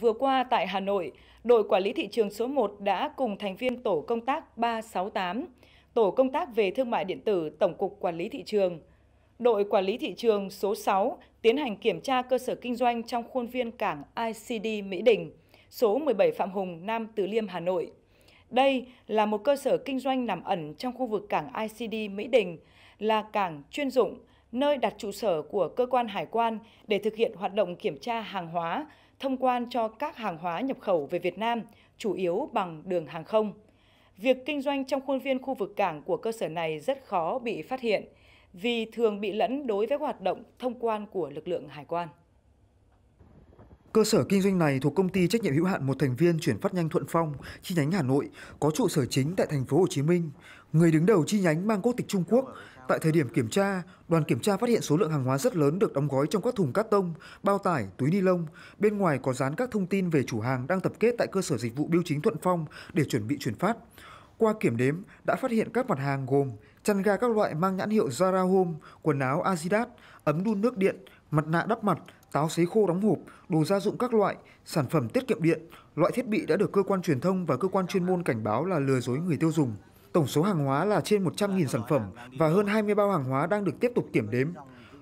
Vừa qua tại Hà Nội, đội quản lý thị trường số 1 đã cùng thành viên tổ công tác 368, tổ công tác về thương mại điện tử Tổng cục Quản lý thị trường, đội quản lý thị trường số 6 tiến hành kiểm tra cơ sở kinh doanh trong khuôn viên cảng ICD Mỹ Đình, số 17 Phạm Hùng, Nam Từ Liêm, Hà Nội. Đây là một cơ sở kinh doanh nằm ẩn trong khu vực cảng ICD Mỹ Đình, là cảng chuyên dụng, nơi đặt trụ sở của cơ quan hải quan để thực hiện hoạt động kiểm tra hàng hóa, thông quan cho các hàng hóa nhập khẩu về Việt Nam, chủ yếu bằng đường hàng không. Việc kinh doanh trong khuôn viên khu vực cảng của cơ sở này rất khó bị phát hiện vì thường bị lẫn đối với hoạt động thông quan của lực lượng hải quan. Cơ sở kinh doanh này thuộc công ty trách nhiệm hữu hạn một thành viên chuyển phát nhanh Thuận Phong, chi nhánh Hà Nội, có trụ sở chính tại thành phố Hồ Chí Minh. Người đứng đầu chi nhánh mang quốc tịch Trung Quốc, Tại thời điểm kiểm tra, đoàn kiểm tra phát hiện số lượng hàng hóa rất lớn được đóng gói trong các thùng cắt tông, bao tải, túi ni lông. Bên ngoài có dán các thông tin về chủ hàng đang tập kết tại cơ sở dịch vụ biêu chính Thuận Phong để chuẩn bị chuyển phát. Qua kiểm đếm, đã phát hiện các mặt hàng gồm chăn ga các loại mang nhãn hiệu Zara Home, quần áo Adidas, ấm đun nước điện, mặt nạ đắp mặt, táo sấy khô đóng hộp, đồ gia dụng các loại, sản phẩm tiết kiệm điện, loại thiết bị đã được cơ quan truyền thông và cơ quan chuyên môn cảnh báo là lừa dối người tiêu dùng. Tổng số hàng hóa là trên 100.000 sản phẩm và hơn 20 bao hàng hóa đang được tiếp tục kiểm đếm.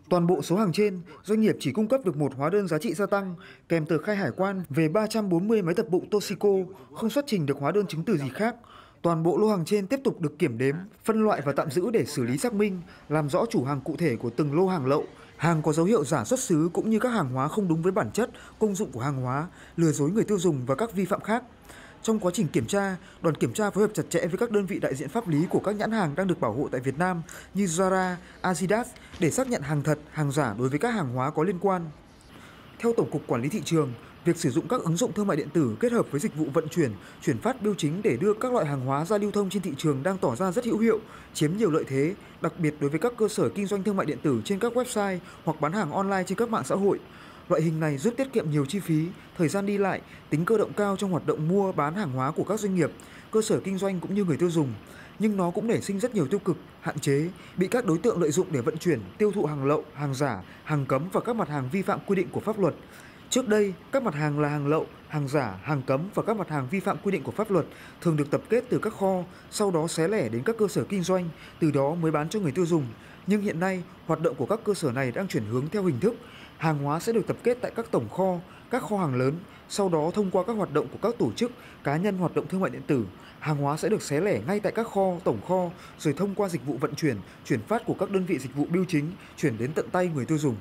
Toàn bộ số hàng trên, doanh nghiệp chỉ cung cấp được một hóa đơn giá trị gia tăng kèm tờ khai hải quan về 340 máy tập bụng Toxico, không xuất trình được hóa đơn chứng từ gì khác. Toàn bộ lô hàng trên tiếp tục được kiểm đếm, phân loại và tạm giữ để xử lý xác minh, làm rõ chủ hàng cụ thể của từng lô hàng lậu, hàng có dấu hiệu giả xuất xứ cũng như các hàng hóa không đúng với bản chất, công dụng của hàng hóa, lừa dối người tiêu dùng và các vi phạm khác. Trong quá trình kiểm tra, đoàn kiểm tra phối hợp chặt chẽ với các đơn vị đại diện pháp lý của các nhãn hàng đang được bảo hộ tại Việt Nam như Zara, Adidas để xác nhận hàng thật, hàng giả đối với các hàng hóa có liên quan. Theo Tổng cục Quản lý thị trường, việc sử dụng các ứng dụng thương mại điện tử kết hợp với dịch vụ vận chuyển, chuyển phát biêu chính để đưa các loại hàng hóa ra lưu thông trên thị trường đang tỏ ra rất hữu hiệu, chiếm nhiều lợi thế, đặc biệt đối với các cơ sở kinh doanh thương mại điện tử trên các website hoặc bán hàng online trên các mạng xã hội. Loại hình này giúp tiết kiệm nhiều chi phí, thời gian đi lại, tính cơ động cao trong hoạt động mua bán hàng hóa của các doanh nghiệp, cơ sở kinh doanh cũng như người tiêu dùng. Nhưng nó cũng nảy sinh rất nhiều tiêu cực, hạn chế, bị các đối tượng lợi dụng để vận chuyển, tiêu thụ hàng lậu, hàng giả, hàng cấm và các mặt hàng vi phạm quy định của pháp luật. Trước đây, các mặt hàng là hàng lậu, hàng giả, hàng cấm và các mặt hàng vi phạm quy định của pháp luật thường được tập kết từ các kho, sau đó xé lẻ đến các cơ sở kinh doanh, từ đó mới bán cho người tiêu dùng. Nhưng hiện nay, hoạt động của các cơ sở này đang chuyển hướng theo hình thức hàng hóa sẽ được tập kết tại các tổng kho, các kho hàng lớn, sau đó thông qua các hoạt động của các tổ chức, cá nhân hoạt động thương mại điện tử, hàng hóa sẽ được xé lẻ ngay tại các kho, tổng kho rồi thông qua dịch vụ vận chuyển, chuyển phát của các đơn vị dịch vụ bưu chính chuyển đến tận tay người tiêu dùng.